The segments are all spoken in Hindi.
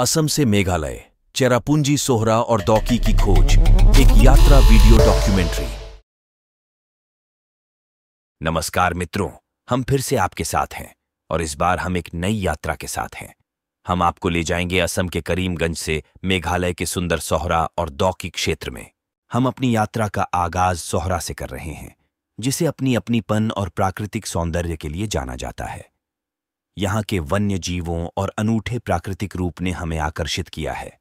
असम से मेघालय चेरापूंजी सोहरा और दौकी की खोज एक यात्रा वीडियो डॉक्यूमेंट्री नमस्कार मित्रों हम फिर से आपके साथ हैं और इस बार हम एक नई यात्रा के साथ हैं हम आपको ले जाएंगे असम के करीमगंज से मेघालय के सुंदर सोहरा और दौकी क्षेत्र में हम अपनी यात्रा का आगाज सोहरा से कर रहे हैं जिसे अपनी अपनीपन और प्राकृतिक सौंदर्य के लिए जाना जाता है यहाँ के वन्य जीवों और अनूठे प्राकृतिक रूप ने हमें आकर्षित किया है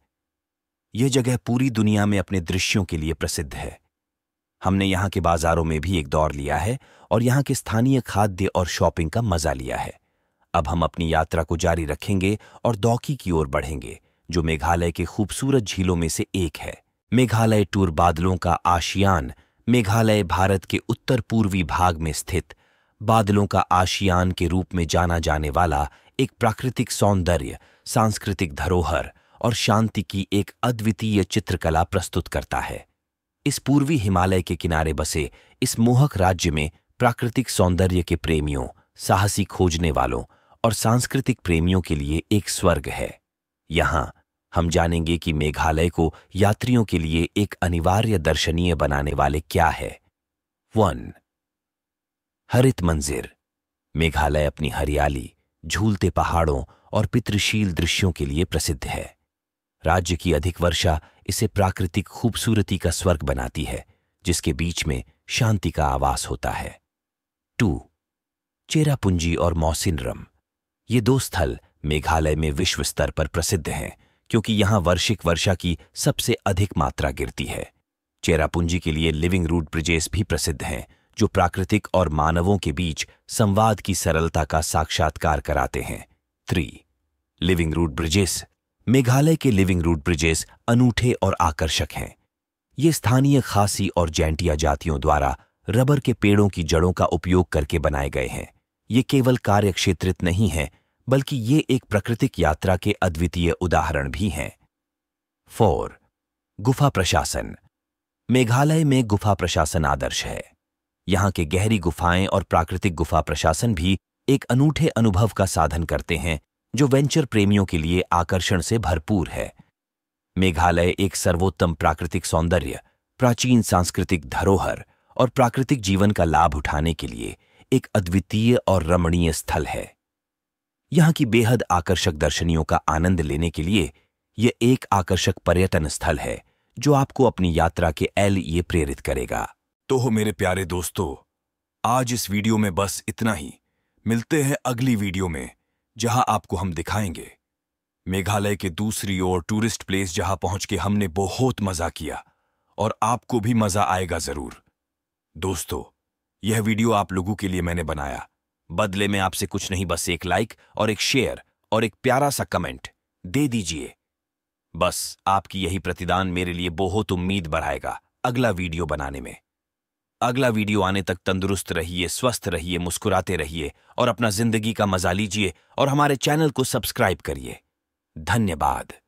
यह जगह पूरी दुनिया में अपने दृश्यों के लिए प्रसिद्ध है हमने यहाँ के बाजारों में भी एक दौर लिया है और यहाँ के स्थानीय खाद्य और शॉपिंग का मजा लिया है अब हम अपनी यात्रा को जारी रखेंगे और दौकी की ओर बढ़ेंगे जो मेघालय के खूबसूरत झीलों में से एक है मेघालय टूर बादलों का आशियान मेघालय भारत के उत्तर पूर्वी भाग में स्थित बादलों का आशियान के रूप में जाना जाने वाला एक प्राकृतिक सौंदर्य सांस्कृतिक धरोहर और शांति की एक अद्वितीय चित्रकला प्रस्तुत करता है इस पूर्वी हिमालय के किनारे बसे इस मोहक राज्य में प्राकृतिक सौंदर्य के प्रेमियों साहसी खोजने वालों और सांस्कृतिक प्रेमियों के लिए एक स्वर्ग है यहाँ हम जानेंगे कि मेघालय को यात्रियों के लिए एक अनिवार्य दर्शनीय बनाने वाले क्या है वन हरित मंजिर मेघालय अपनी हरियाली झूलते पहाड़ों और पितृशील दृश्यों के लिए प्रसिद्ध है राज्य की अधिक वर्षा इसे प्राकृतिक खूबसूरती का स्वर्ग बनाती है जिसके बीच में शांति का आवास होता है टू चेरापुंजी और मौसिनरम ये दो स्थल मेघालय में विश्व स्तर पर प्रसिद्ध हैं क्योंकि यहां वर्षिक वर्षा की सबसे अधिक मात्रा गिरती है चेरापुंजी के लिए लिविंग रूट ब्रिजेस भी प्रसिद्ध हैं जो प्राकृतिक और मानवों के बीच संवाद की सरलता का साक्षात्कार कराते हैं three living root bridges Meghalaya के लिविंग रूट ब्रिजेस अनूठे और आकर्षक हैं ये स्थानीय खासी और जैंटिया जातियों द्वारा रबर के पेड़ों की जड़ों का उपयोग करके बनाए गए हैं ये केवल कार्यक्षेत्रित नहीं है बल्कि ये एक प्राकृतिक यात्रा के अद्वितीय उदाहरण भी हैं फोर गुफा प्रशासन मेघालय में गुफा प्रशासन आदर्श है यहाँ के गहरी गुफाएं और प्राकृतिक गुफा प्रशासन भी एक अनूठे अनुभव का साधन करते हैं जो वेंचर प्रेमियों के लिए आकर्षण से भरपूर है मेघालय एक सर्वोत्तम प्राकृतिक सौंदर्य प्राचीन सांस्कृतिक धरोहर और प्राकृतिक जीवन का लाभ उठाने के लिए एक अद्वितीय और रमणीय स्थल है यहाँ की बेहद आकर्षक दर्शनियों का आनंद लेने के लिए यह एक आकर्षक पर्यटन स्थल है जो आपको अपनी यात्रा के एल ये प्रेरित करेगा तो हो मेरे प्यारे दोस्तों आज इस वीडियो में बस इतना ही मिलते हैं अगली वीडियो में जहां आपको हम दिखाएंगे मेघालय के दूसरी ओर टूरिस्ट प्लेस जहां पहुंच के हमने बहुत मजा किया और आपको भी मजा आएगा जरूर दोस्तों यह वीडियो आप लोगों के लिए मैंने बनाया बदले में आपसे कुछ नहीं बस एक लाइक और एक शेयर और एक प्यारा सा कमेंट दे दीजिए बस आपकी यही प्रतिदान मेरे लिए बहुत उम्मीद बढ़ाएगा अगला वीडियो बनाने में अगला वीडियो आने तक तंदुरुस्त रहिए स्वस्थ रहिए मुस्कुराते रहिए और अपना जिंदगी का मजा लीजिए और हमारे चैनल को सब्सक्राइब करिए धन्यवाद